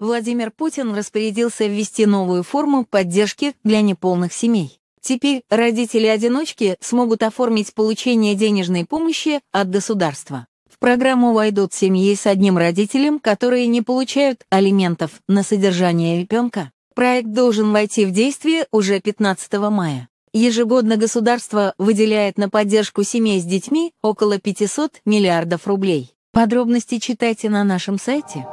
Владимир Путин распорядился ввести новую форму поддержки для неполных семей. Теперь родители-одиночки смогут оформить получение денежной помощи от государства. В программу войдут семьи с одним родителем, которые не получают алиментов на содержание ребенка. Проект должен войти в действие уже 15 мая. Ежегодно государство выделяет на поддержку семей с детьми около 500 миллиардов рублей. Подробности читайте на нашем сайте.